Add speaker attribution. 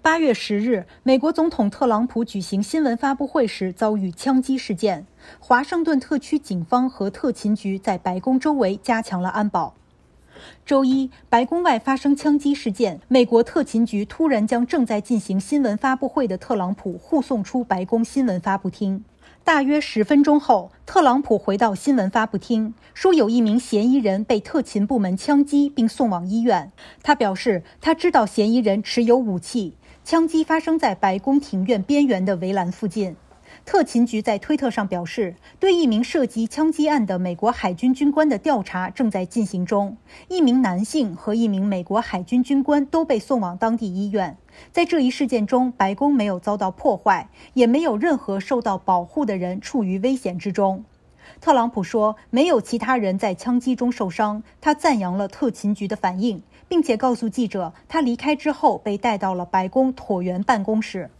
Speaker 1: 八月十日，美国总统特朗普举行新闻发布会时遭遇枪击事件。华盛顿特区警方和特勤局在白宫周围加强了安保。周一，白宫外发生枪击事件，美国特勤局突然将正在进行新闻发布会的特朗普护送出白宫新闻发布厅。大约十分钟后，特朗普回到新闻发布厅，说有一名嫌疑人被特勤部门枪击并送往医院。他表示，他知道嫌疑人持有武器。枪击发生在白宫庭院边缘的围栏附近。特勤局在推特上表示，对一名涉及枪击案的美国海军军官的调查正在进行中。一名男性和一名美国海军军官都被送往当地医院。在这一事件中，白宫没有遭到破坏，也没有任何受到保护的人处于危险之中。特朗普说：“没有其他人在枪击中受伤。”他赞扬了特勤局的反应，并且告诉记者，他离开之后被带到了白宫椭圆办公室。